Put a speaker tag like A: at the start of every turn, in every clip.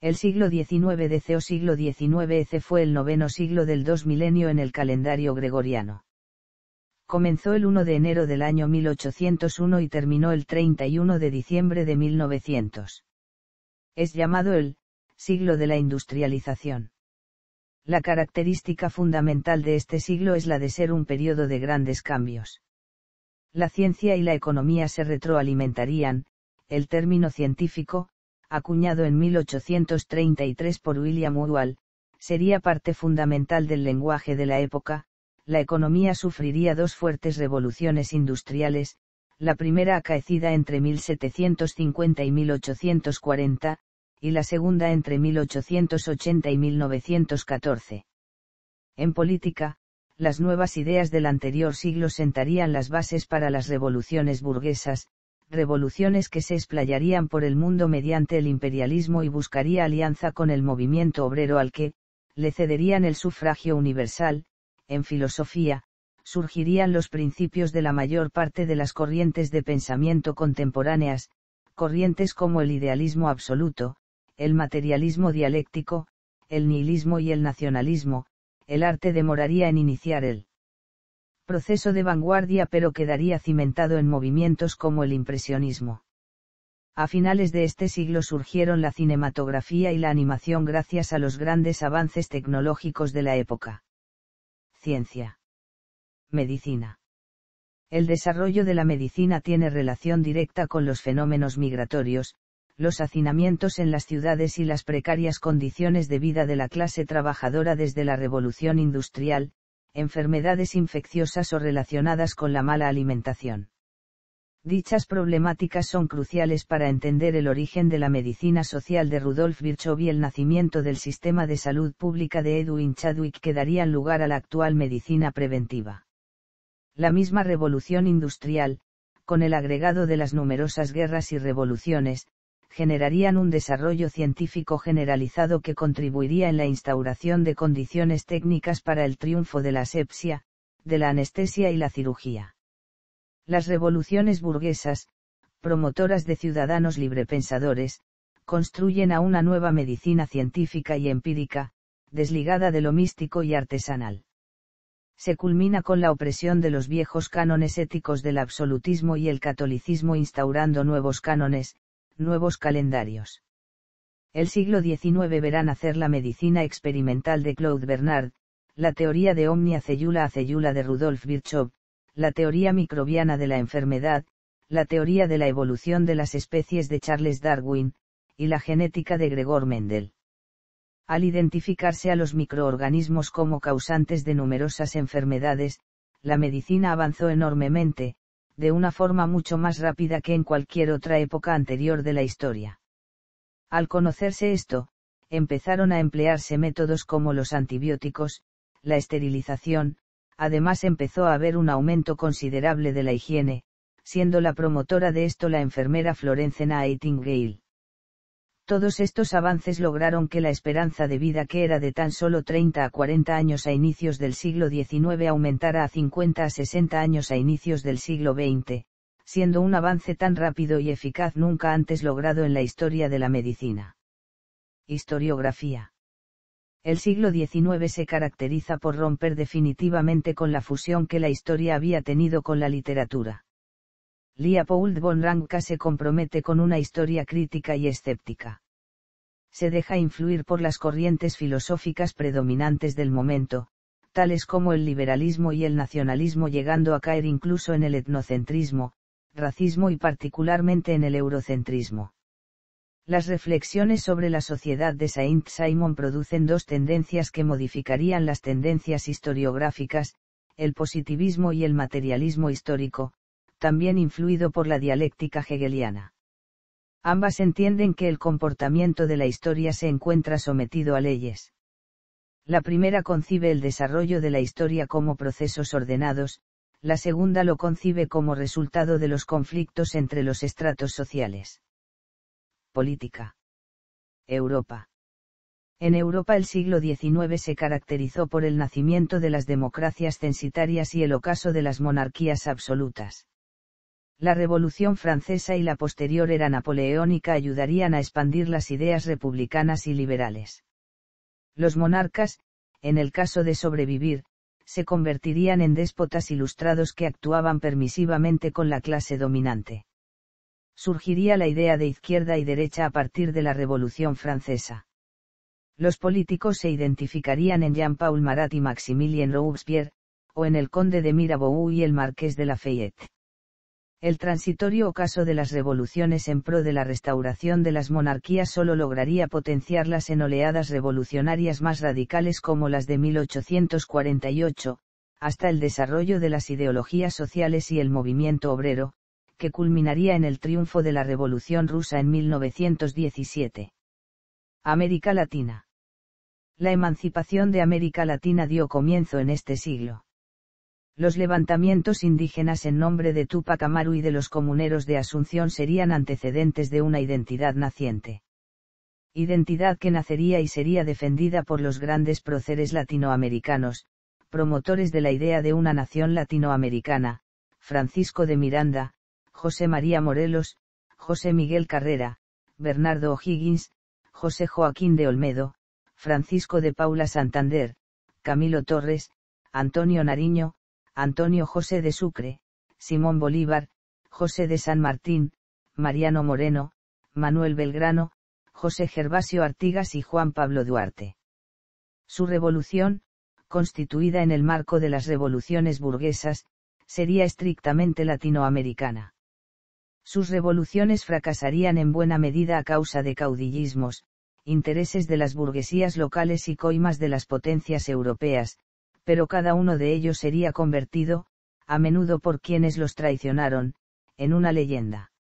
A: El siglo XIX DC o siglo XIX EC fue el noveno siglo del dos milenio en el calendario gregoriano. Comenzó el 1 de enero del año 1801 y terminó el 31 de diciembre de 1900. Es llamado el siglo de la industrialización. La característica fundamental de este siglo es la de ser un periodo de grandes cambios. La ciencia y la economía se retroalimentarían, el término científico, acuñado en 1833 por William Woodwall, sería parte fundamental del lenguaje de la época, la economía sufriría dos fuertes revoluciones industriales, la primera acaecida entre 1750 y 1840, y la segunda entre 1880 y 1914. En política, las nuevas ideas del anterior siglo sentarían las bases para las revoluciones burguesas, revoluciones que se explayarían por el mundo mediante el imperialismo y buscaría alianza con el movimiento obrero al que, le cederían el sufragio universal, en filosofía, surgirían los principios de la mayor parte de las corrientes de pensamiento contemporáneas, corrientes como el idealismo absoluto, el materialismo dialéctico, el nihilismo y el nacionalismo, el arte demoraría en iniciar el proceso de vanguardia pero quedaría cimentado en movimientos como el impresionismo. A finales de este siglo surgieron la cinematografía y la animación gracias a los grandes avances tecnológicos de la época. Ciencia. Medicina. El desarrollo de la medicina tiene relación directa con los fenómenos migratorios, los hacinamientos en las ciudades y las precarias condiciones de vida de la clase trabajadora desde la revolución industrial, enfermedades infecciosas o relacionadas con la mala alimentación. Dichas problemáticas son cruciales para entender el origen de la medicina social de Rudolf Virchow y el nacimiento del sistema de salud pública de Edwin Chadwick que darían lugar a la actual medicina preventiva. La misma revolución industrial, con el agregado de las numerosas guerras y revoluciones, generarían un desarrollo científico generalizado que contribuiría en la instauración de condiciones técnicas para el triunfo de la asepsia, de la anestesia y la cirugía. Las revoluciones burguesas, promotoras de ciudadanos librepensadores, construyen a una nueva medicina científica y empírica, desligada de lo místico y artesanal. Se culmina con la opresión de los viejos cánones éticos del absolutismo y el catolicismo instaurando nuevos cánones, nuevos calendarios. El siglo XIX verán nacer la medicina experimental de Claude Bernard, la teoría de omnia cellula a cellula de Rudolf Virchow, la teoría microbiana de la enfermedad, la teoría de la evolución de las especies de Charles Darwin, y la genética de Gregor Mendel. Al identificarse a los microorganismos como causantes de numerosas enfermedades, la medicina avanzó enormemente, de una forma mucho más rápida que en cualquier otra época anterior de la historia. Al conocerse esto, empezaron a emplearse métodos como los antibióticos, la esterilización, además empezó a haber un aumento considerable de la higiene, siendo la promotora de esto la enfermera Florence Nightingale. Todos estos avances lograron que la esperanza de vida que era de tan solo 30 a 40 años a inicios del siglo XIX aumentara a 50 a 60 años a inicios del siglo XX, siendo un avance tan rápido y eficaz nunca antes logrado en la historia de la medicina. Historiografía. El siglo XIX se caracteriza por romper definitivamente con la fusión que la historia había tenido con la literatura Leopold von Ranke se compromete con una historia crítica y escéptica. Se deja influir por las corrientes filosóficas predominantes del momento, tales como el liberalismo y el nacionalismo llegando a caer incluso en el etnocentrismo, racismo y particularmente en el eurocentrismo. Las reflexiones sobre la sociedad de Saint Simon producen dos tendencias que modificarían las tendencias historiográficas, el positivismo y el materialismo histórico, también influido por la dialéctica hegeliana. Ambas entienden que el comportamiento de la historia se encuentra sometido a leyes. La primera concibe el desarrollo de la historia como procesos ordenados, la segunda lo concibe como resultado de los conflictos entre los estratos sociales. Política. Europa. En Europa el siglo XIX se caracterizó por el nacimiento de las democracias censitarias y el ocaso de las monarquías absolutas la Revolución Francesa y la posterior era napoleónica ayudarían a expandir las ideas republicanas y liberales. Los monarcas, en el caso de sobrevivir, se convertirían en déspotas ilustrados que actuaban permisivamente con la clase dominante. Surgiría la idea de izquierda y derecha a partir de la Revolución Francesa. Los políticos se identificarían en Jean-Paul Marat y Maximilien Robespierre, o en el conde de Mirabeau y el marqués de Lafayette el transitorio ocaso de las revoluciones en pro de la restauración de las monarquías solo lograría potenciarlas en oleadas revolucionarias más radicales como las de 1848, hasta el desarrollo de las ideologías sociales y el movimiento obrero, que culminaría en el triunfo de la Revolución rusa en 1917. América Latina. La emancipación de América Latina dio comienzo en este siglo los levantamientos indígenas en nombre de Tupac Amaru y de los comuneros de Asunción serían antecedentes de una identidad naciente. Identidad que nacería y sería defendida por los grandes próceres latinoamericanos, promotores de la idea de una nación latinoamericana, Francisco de Miranda, José María Morelos, José Miguel Carrera, Bernardo O'Higgins, José Joaquín de Olmedo, Francisco de Paula Santander, Camilo Torres, Antonio Nariño, Antonio José de Sucre, Simón Bolívar, José de San Martín, Mariano Moreno, Manuel Belgrano, José Gervasio Artigas y Juan Pablo Duarte. Su revolución, constituida en el marco de las revoluciones burguesas, sería estrictamente latinoamericana. Sus revoluciones fracasarían en buena medida a causa de caudillismos, intereses de las burguesías locales y coimas de las potencias europeas, pero cada uno de ellos sería convertido, a menudo por quienes los traicionaron, en una leyenda.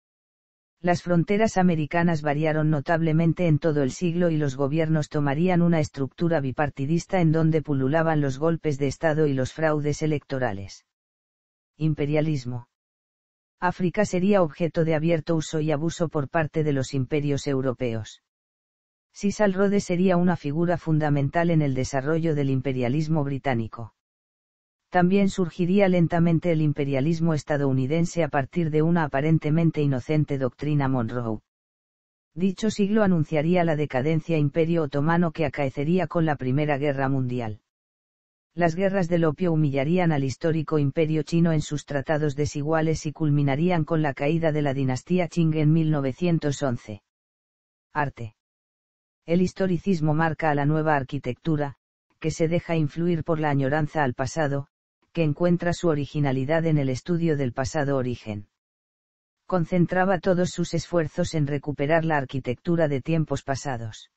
A: Las fronteras americanas variaron notablemente en todo el siglo y los gobiernos tomarían una estructura bipartidista en donde pululaban los golpes de Estado y los fraudes electorales. Imperialismo. África sería objeto de abierto uso y abuso por parte de los imperios europeos. Cisalrode sería una figura fundamental en el desarrollo del imperialismo británico. También surgiría lentamente el imperialismo estadounidense a partir de una aparentemente inocente doctrina Monroe. Dicho siglo anunciaría la decadencia imperio otomano que acaecería con la Primera Guerra Mundial las guerras del opio humillarían al histórico imperio chino en sus tratados desiguales y culminarían con la caída de la dinastía Qing en 1911. Arte. El historicismo marca a la nueva arquitectura, que se deja influir por la añoranza al pasado, que encuentra su originalidad en el estudio del pasado origen. Concentraba todos sus esfuerzos en recuperar la arquitectura de tiempos pasados.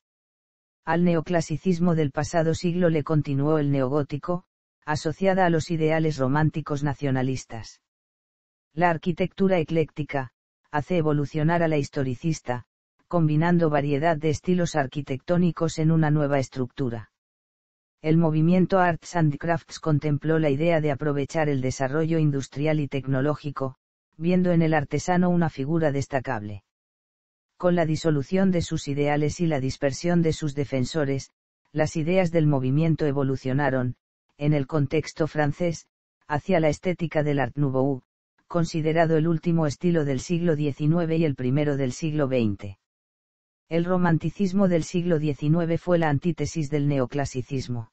A: Al neoclasicismo del pasado siglo le continuó el neogótico, asociada a los ideales románticos nacionalistas. La arquitectura ecléctica, hace evolucionar a la historicista, combinando variedad de estilos arquitectónicos en una nueva estructura. El movimiento Arts and Crafts contempló la idea de aprovechar el desarrollo industrial y tecnológico, viendo en el artesano una figura destacable. Con la disolución de sus ideales y la dispersión de sus defensores, las ideas del movimiento evolucionaron, en el contexto francés, hacia la estética del Art Nouveau, considerado el último estilo del siglo XIX y el primero del siglo XX. El romanticismo del siglo XIX fue la antítesis del neoclasicismo.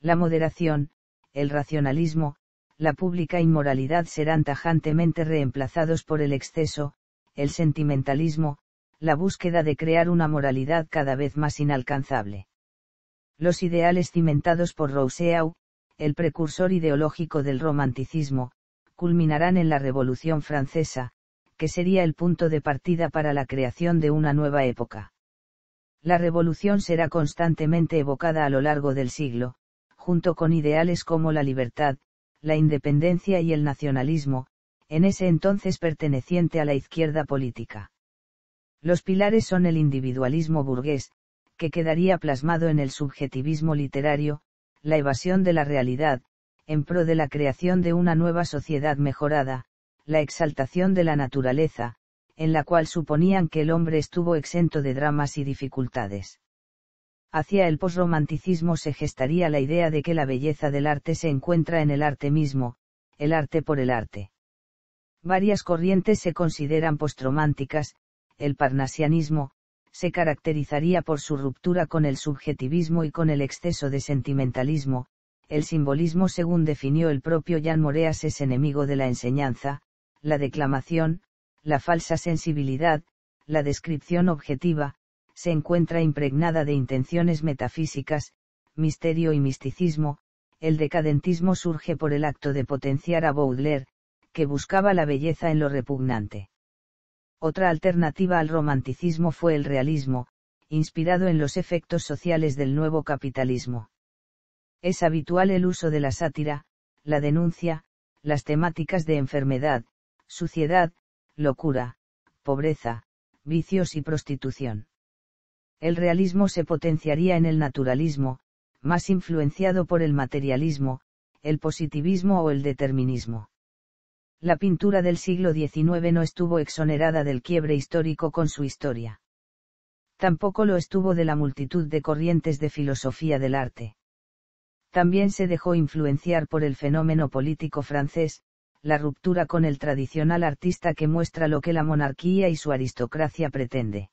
A: La moderación, el racionalismo, la pública inmoralidad serán tajantemente reemplazados por el exceso, el sentimentalismo, la búsqueda de crear una moralidad cada vez más inalcanzable. Los ideales cimentados por Rousseau, el precursor ideológico del romanticismo, culminarán en la Revolución Francesa, que sería el punto de partida para la creación de una nueva época. La revolución será constantemente evocada a lo largo del siglo, junto con ideales como la libertad, la independencia y el nacionalismo, en ese entonces perteneciente a la izquierda política. Los pilares son el individualismo burgués, que quedaría plasmado en el subjetivismo literario, la evasión de la realidad, en pro de la creación de una nueva sociedad mejorada, la exaltación de la naturaleza, en la cual suponían que el hombre estuvo exento de dramas y dificultades. Hacia el posromanticismo se gestaría la idea de que la belleza del arte se encuentra en el arte mismo, el arte por el arte. Varias corrientes se consideran postrománticas, el parnasianismo, se caracterizaría por su ruptura con el subjetivismo y con el exceso de sentimentalismo, el simbolismo según definió el propio Jan Moreas es enemigo de la enseñanza, la declamación, la falsa sensibilidad, la descripción objetiva, se encuentra impregnada de intenciones metafísicas, misterio y misticismo, el decadentismo surge por el acto de potenciar a Baudelaire, que buscaba la belleza en lo repugnante. Otra alternativa al romanticismo fue el realismo, inspirado en los efectos sociales del nuevo capitalismo. Es habitual el uso de la sátira, la denuncia, las temáticas de enfermedad, suciedad, locura, pobreza, vicios y prostitución. El realismo se potenciaría en el naturalismo, más influenciado por el materialismo, el positivismo o el determinismo. La pintura del siglo XIX no estuvo exonerada del quiebre histórico con su historia. Tampoco lo estuvo de la multitud de corrientes de filosofía del arte. También se dejó influenciar por el fenómeno político francés, la ruptura con el tradicional artista que muestra lo que la monarquía y su aristocracia pretende.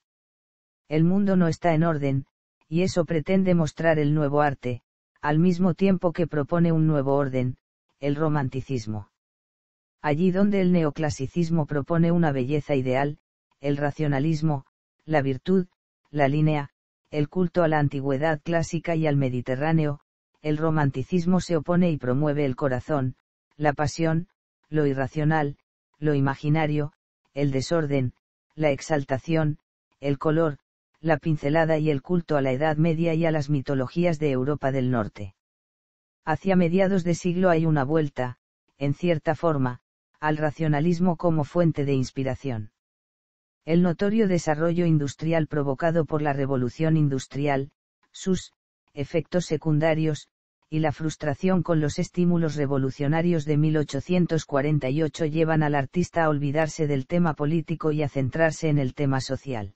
A: El mundo no está en orden, y eso pretende mostrar el nuevo arte, al mismo tiempo que propone un nuevo orden, el romanticismo. Allí donde el neoclasicismo propone una belleza ideal, el racionalismo, la virtud, la línea, el culto a la antigüedad clásica y al Mediterráneo, el romanticismo se opone y promueve el corazón, la pasión, lo irracional, lo imaginario, el desorden, la exaltación, el color, la pincelada y el culto a la Edad Media y a las mitologías de Europa del Norte. Hacia mediados de siglo hay una vuelta, en cierta forma, al racionalismo como fuente de inspiración. El notorio desarrollo industrial provocado por la revolución industrial, sus efectos secundarios, y la frustración con los estímulos revolucionarios de 1848 llevan al artista a olvidarse del tema político y a centrarse en el tema social.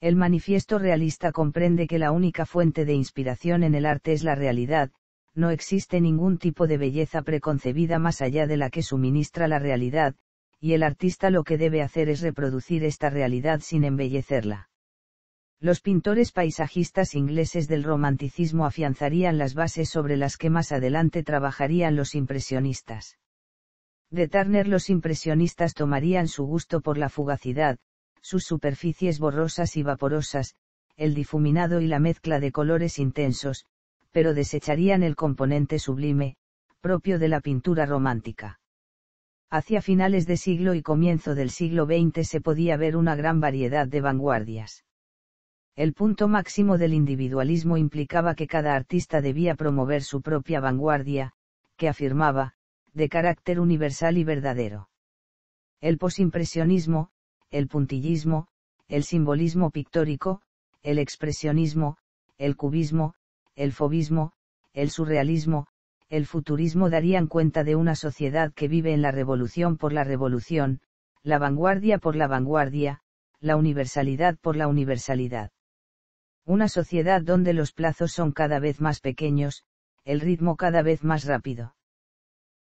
A: El manifiesto realista comprende que la única fuente de inspiración en el arte es la realidad, no existe ningún tipo de belleza preconcebida más allá de la que suministra la realidad, y el artista lo que debe hacer es reproducir esta realidad sin embellecerla. Los pintores paisajistas ingleses del romanticismo afianzarían las bases sobre las que más adelante trabajarían los impresionistas. De Turner los impresionistas tomarían su gusto por la fugacidad, sus superficies borrosas y vaporosas, el difuminado y la mezcla de colores intensos, pero desecharían el componente sublime, propio de la pintura romántica. Hacia finales de siglo y comienzo del siglo XX se podía ver una gran variedad de vanguardias. El punto máximo del individualismo implicaba que cada artista debía promover su propia vanguardia, que afirmaba, de carácter universal y verdadero. El posimpresionismo, el puntillismo, el simbolismo pictórico, el expresionismo, el cubismo, el fobismo, el surrealismo, el futurismo darían cuenta de una sociedad que vive en la revolución por la revolución, la vanguardia por la vanguardia, la universalidad por la universalidad. Una sociedad donde los plazos son cada vez más pequeños, el ritmo cada vez más rápido.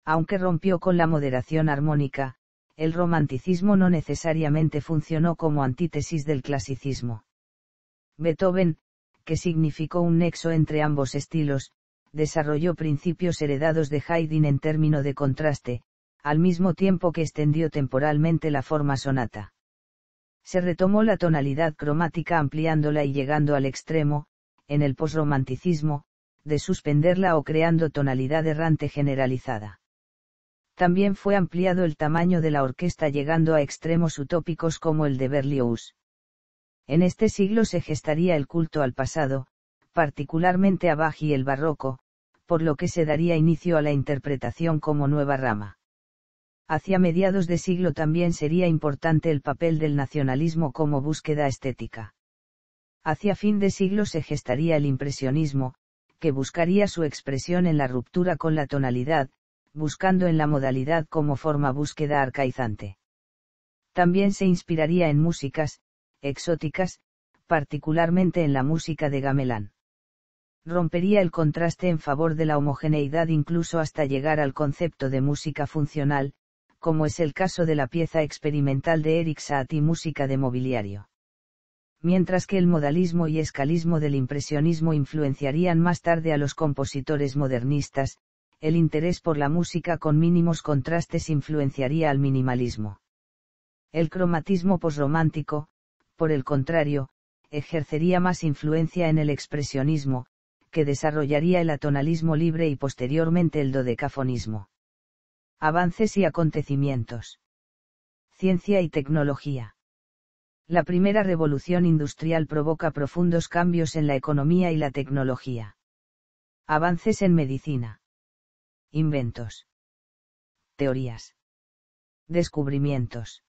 A: Aunque rompió con la moderación armónica, el romanticismo no necesariamente funcionó como antítesis del clasicismo. Beethoven, que significó un nexo entre ambos estilos, desarrolló principios heredados de Haydn en término de contraste, al mismo tiempo que extendió temporalmente la forma sonata se retomó la tonalidad cromática ampliándola y llegando al extremo, en el posromanticismo, de suspenderla o creando tonalidad errante generalizada. También fue ampliado el tamaño de la orquesta llegando a extremos utópicos como el de Berlioz. En este siglo se gestaría el culto al pasado, particularmente a Bach y el barroco, por lo que se daría inicio a la interpretación como nueva rama hacia mediados de siglo también sería importante el papel del nacionalismo como búsqueda estética. Hacia fin de siglo se gestaría el impresionismo, que buscaría su expresión en la ruptura con la tonalidad, buscando en la modalidad como forma búsqueda arcaizante. También se inspiraría en músicas, exóticas, particularmente en la música de gamelán. Rompería el contraste en favor de la homogeneidad incluso hasta llegar al concepto de música funcional, como es el caso de la pieza experimental de Eric Satie Música de mobiliario. Mientras que el modalismo y escalismo del impresionismo influenciarían más tarde a los compositores modernistas, el interés por la música con mínimos contrastes influenciaría al minimalismo. El cromatismo posromántico, por el contrario, ejercería más influencia en el expresionismo, que desarrollaría el atonalismo libre y posteriormente el dodecafonismo. Avances y acontecimientos. Ciencia y tecnología. La primera revolución industrial provoca profundos cambios en la economía y la tecnología. Avances en medicina. Inventos. Teorías. Descubrimientos.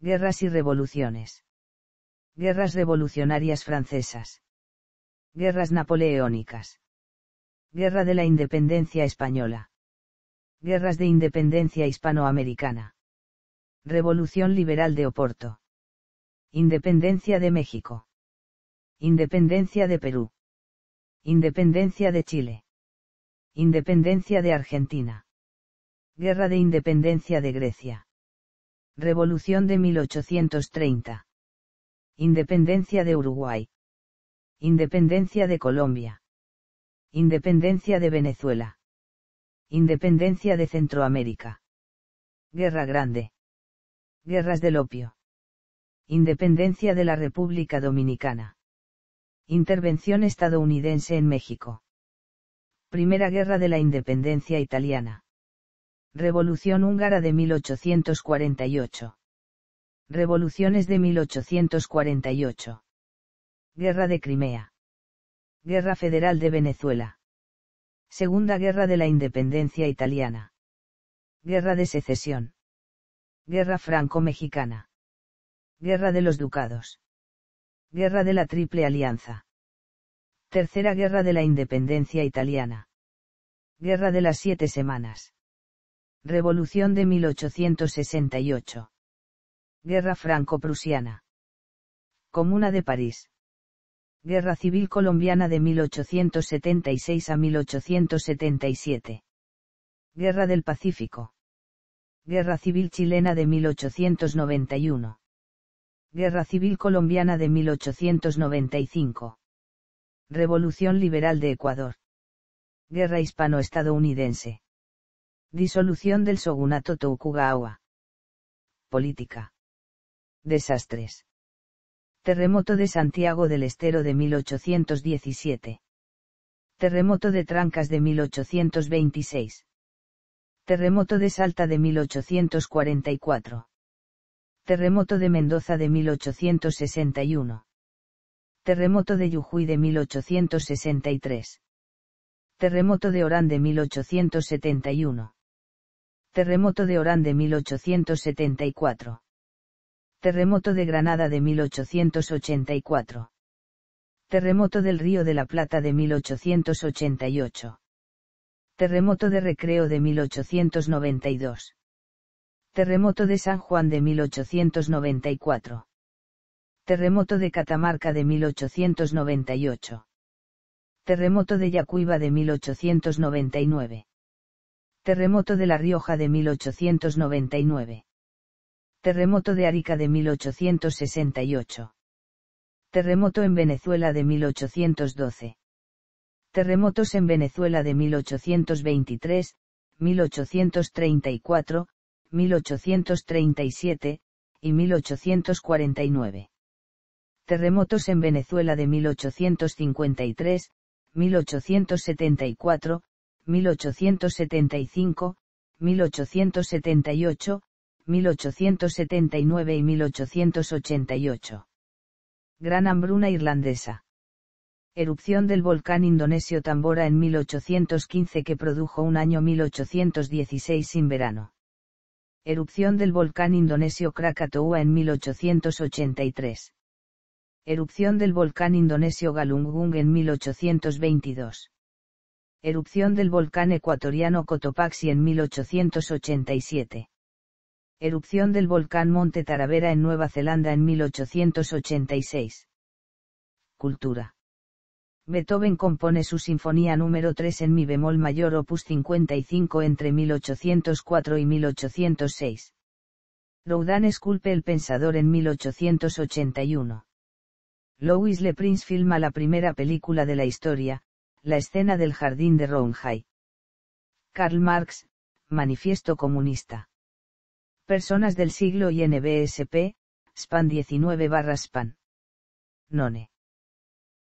A: Guerras y revoluciones. Guerras revolucionarias francesas. Guerras napoleónicas. Guerra de la Independencia Española. Guerras de Independencia Hispanoamericana. Revolución Liberal de Oporto. Independencia de México. Independencia de Perú. Independencia de Chile. Independencia de Argentina. Guerra de Independencia de Grecia. Revolución de 1830. Independencia de Uruguay. Independencia de Colombia. Independencia de Venezuela. Independencia de Centroamérica. Guerra Grande. Guerras del Opio. Independencia de la República Dominicana. Intervención estadounidense en México. Primera Guerra de la Independencia Italiana. Revolución Húngara de 1848. Revoluciones de 1848. Guerra de Crimea. Guerra Federal de Venezuela. Segunda Guerra de la Independencia Italiana. Guerra de Secesión. Guerra Franco-Mexicana. Guerra de los Ducados. Guerra de la Triple Alianza. Tercera Guerra de la Independencia Italiana. Guerra de las Siete Semanas. Revolución de 1868. Guerra Franco-Prusiana. Comuna de París. Guerra Civil Colombiana de 1876 a 1877. Guerra del Pacífico. Guerra Civil Chilena de 1891. Guerra Civil Colombiana de 1895. Revolución Liberal de Ecuador. Guerra Hispano-Estadounidense. Disolución del Shogunato Tokugawa. Política. Desastres. Terremoto de Santiago del Estero de 1817. Terremoto de Trancas de 1826. Terremoto de Salta de 1844. Terremoto de Mendoza de 1861. Terremoto de Yujuy de 1863. Terremoto de Orán de 1871. Terremoto de Orán de 1874. Terremoto de Granada de 1884. Terremoto del Río de la Plata de 1888. Terremoto de Recreo de 1892. Terremoto de San Juan de 1894. Terremoto de Catamarca de 1898. Terremoto de Yacuiba de 1899. Terremoto de La Rioja de 1899. Terremoto de Arica de 1868. Terremoto en Venezuela de 1812. Terremotos en Venezuela de 1823, 1834, 1837, y 1849. Terremotos en Venezuela de 1853, 1874, 1875, 1878, 1879 y 1888. Gran hambruna irlandesa. Erupción del volcán indonesio Tambora en 1815 que produjo un año 1816 sin verano. Erupción del volcán indonesio Krakatoa en 1883. Erupción del volcán indonesio Galungung en 1822. Erupción del volcán ecuatoriano Cotopaxi en 1887 Erupción del volcán Monte Taravera en Nueva Zelanda en 1886. Cultura. Beethoven compone su Sinfonía número 3 en Mi bemol mayor opus 55 entre 1804 y 1806. Loudan esculpe El Pensador en 1881. Louis Le Prince filma la primera película de la historia, la escena del jardín de Ronghai. Karl Marx, Manifiesto Comunista. Personas del siglo y NBSP, SPAN 19 barra SPAN. None.